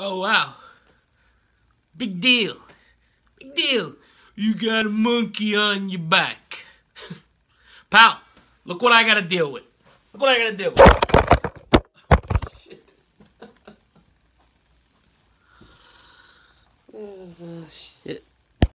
Oh, wow. Big deal. Big deal. You got a monkey on your back. Pal, look what I gotta deal with. Look what I gotta deal with. oh, shit. oh, shit.